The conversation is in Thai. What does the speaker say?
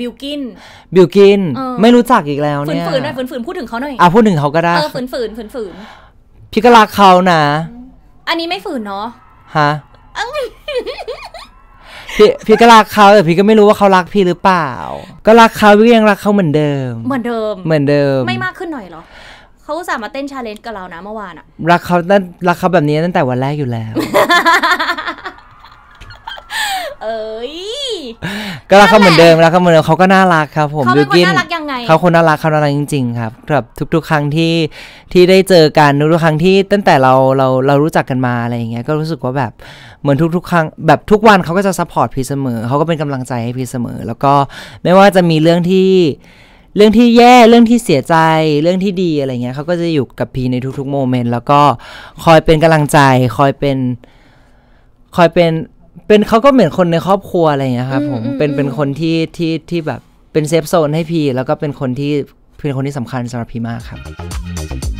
บิลกิน บิลกิน ไม่รู้จักอีกแล้วเนี่ย ฝืนๆหน่อยฝืนฝืนๆพูดถึงเขาหน่อยอ่ะพูดถึงเขาก็ได้ เออฝืนฝืนฝืนฝืนพี่ก็รักเขานะ อันนี้ไม่ฝืนเนาะ ฮะ พี่พี่ก็รักเขาแต่พี่ก็ไม่รู้ว่าเขารักพี่หรือเปล่า ก็รักเขาพี่ก็ยังรักเขาเหมือนเดิม เหมือนเดิม เหมือนเดิม ไม่มากขึ้นหน่อยเหรอเขาสามามาเต้นชาเลนจ์กับเรานะเมื่อวานอะรักเขาตั้งรักเขาแบบนี้ตั้งแต่วันแรกอยู่แล้ว้ยก็รักเขาเหมือนเดิมรักเขาเหมือนเดิมเขาก็น่ารักครับ ผมเขาเป็นคนน่ารักยังไงเขาคนน่ารักเขาน่ารักจริง ๆ ครับแบบทุก ๆ ครั้งที่ที่ได้เจอกันทุกๆครั้งที่ตั้งแต่เราเราเรารู้จักกันมาอะไรอย่างเงี้ยก็รู้สึกว่าแบบเหมือนทุกๆ ครั้งแบบทุกวันเขาก็จะซัพพอร์ตพี่เสมอเขาก็เป็นกำลังใจให้พี่เสมอ แล้วก็ไม่ว่าจะมีเรื่องที่เรื่องที่แย่เรื่องที่เสียใจเรื่องที่ดีอะไรเงี้ยเขาก็จะอยู่กับพีในทุกๆโมเมนต์แล้วก็คอยเป็นกำลังใจคอยเป็นคอยเป็นเป็นเขาก็เหมือนคนในครอบครัวอะไรอย่างเงี้ยครับผมเป็นเป็นคนที่ที่ที่แบบเป็นเซฟโซนให้พี่ แล้วก็เป็นคนที่เป็นคนที่สำคัญสำหรับพี่มากครับ